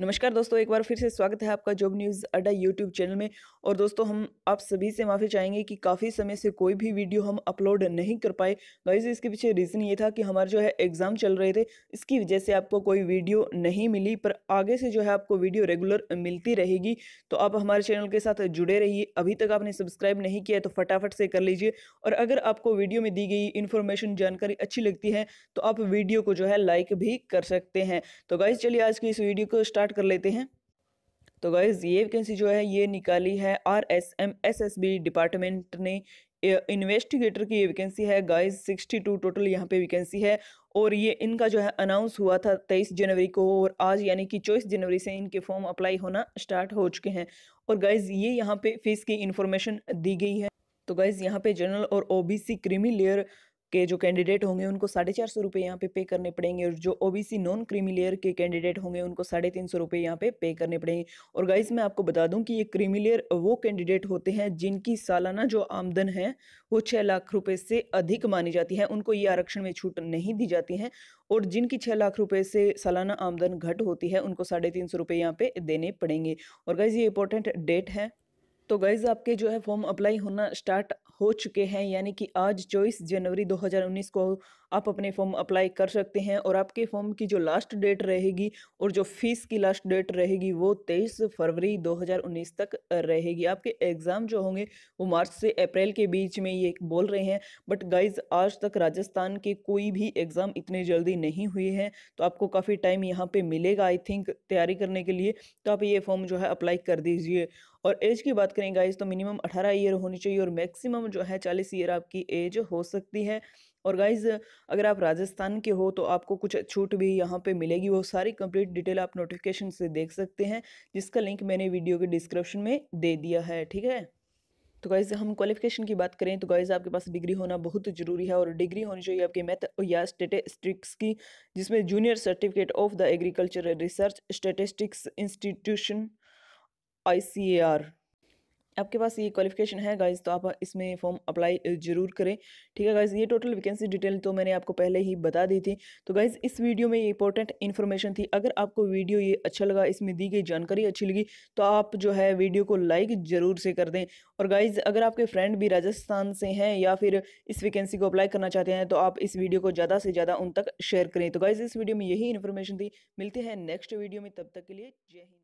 नमस्कार दोस्तों एक बार फिर से स्वागत है आपका job news Adda YouTube channel में और दोस्तों हम आप सभी से माफ़ी चाहेंगे कि काफ़ी समय से कोई भी वीडियो हम अपलोड नहीं कर पाए गाइज इसके पीछे रीज़न ये था कि हमारे जो है एग्ज़ाम चल रहे थे इसकी वजह से आपको कोई वीडियो नहीं मिली पर आगे से जो है आपको वीडियो रेगुलर मिलती रहेगी तो आप हमारे चैनल के साथ जुड़े रहिए अभी तक आपने सब्सक्राइब नहीं किया तो फटाफट से कर लीजिए और अगर आपको वीडियो में दी गई इन्फॉर्मेशन जानकारी अच्छी लगती है तो आप वीडियो को जो है लाइक भी कर सकते हैं तो गाइज चलिए आज की इस वीडियो को स्टार्ट स्टार्ट कर लेते हैं तो गाइज़ ये वैकेंसी जो है ये निकाली है R S M S S B department ने इन्वेस्टिगेटर की ये वैकेंसी है गाइज सिक्सटी टू टोटल यहाँ पे वैकेंसी है और ये इनका जो है अनाउंस हुआ था तेईस जनवरी को और आज यानी कि चौबीस जनवरी से इनके फॉर्म अप्लाई होना स्टार्ट हो चुके हैं और गाइज ये यहाँ पे फीस की इंफॉर्मेशन दी गई है तो गाइज़ यहाँ पे जनरल और O B C creamy layer के जो कैंडिडेट होंगे उनको साढ़े चार सौ रुपये यहाँ पे पे करने पड़ेंगे और जो ओबीसी नॉन क्रीमी लेयर के कैंडिडेट होंगे उनको साढ़े तीन सौ रुपये यहाँ पे पे करने पड़ेंगे और गाइज मैं आपको बता दूं कि ये क्रीमी लेयर वो कैंडिडेट होते हैं जिनकी सालाना जो आमदन है वो छः लाख रुपये से अधिक मानी जाती है उनको ये आरक्षण में छूट नहीं दी जाती है और जिनकी छः लाख रुपये से सालाना आमदन घट होती है उनको साढ़े तीन सौ रुपये यहाँ पे देने पड़ेंगे और गाइज ये इंपॉर्टेंट डेट है तो गाइज़ आपके जो है फॉर्म अप्लाई होना स्टार्ट हो चुके हैं यानी कि आज चौबीस जनवरी 2019 को आप अपने फॉर्म अप्लाई कर सकते हैं और आपके फॉर्म की जो लास्ट डेट रहेगी और जो फीस की लास्ट डेट रहेगी वो तेईस फरवरी 2019 तक रहेगी आपके एग्ज़ाम जो होंगे वो मार्च से अप्रैल के बीच में ये बोल रहे हैं बट गाइज आज तक राजस्थान के कोई भी एग्ज़ाम इतने जल्दी नहीं हुए हैं तो आपको काफ़ी टाइम यहाँ पर मिलेगा आई थिंक तैयारी करने के लिए तो आप ये फॉर्म जो है अप्लाई कर दीजिए और एज की बात करें गाइज तो मिनिमम अठारह ईयर होनी चाहिए और मैक्सिमम जो है चालीस ईयर आपकी एज हो सकती है और गाइज अगर आप राजस्थान के हो तो आपको कुछ छूट भी यहाँ पे मिलेगी वो सारी कंप्लीट डिटेल आप नोटिफिकेशन से देख सकते हैं जिसका लिंक मैंने वीडियो के डिस्क्रिप्शन में दे दिया है ठीक है तो गाइज़ हम क्वालिफिकेशन की बात करें तो गाइज़ आपके पास डिग्री होना बहुत ज़रूरी है और डिग्री होनी चाहिए आपके मैथ या स्टेटिस्टिक्स की जिसमें junior certificate of the agriculture research statistics institution I आपके पास ये क्वालिफिकेशन है गाइज तो आप इसमें फॉर्म अप्लाई जरूर करें ठीक है गाइज ये टोटल वैकेंसी डिटेल तो मैंने आपको पहले ही बता दी थी तो गाइज इस वीडियो में ये इंपॉर्टेंट इन्फॉर्मेशन थी अगर आपको वीडियो ये अच्छा लगा इसमें दी गई जानकारी अच्छी लगी तो आप जो है वीडियो को लाइक ज़रूर से कर दें और गाइज अगर आपके फ्रेंड भी राजस्थान से हैं या फिर इस वैकेंसी को अप्लाई करना चाहते हैं तो आप इस वीडियो को ज़्यादा से ज़्यादा उन तक शेयर करें तो गाइज इस वीडियो में यही इन्फॉर्मेशन थी मिलते हैं नेक्स्ट वीडियो में तब तक के लिए जय हिंद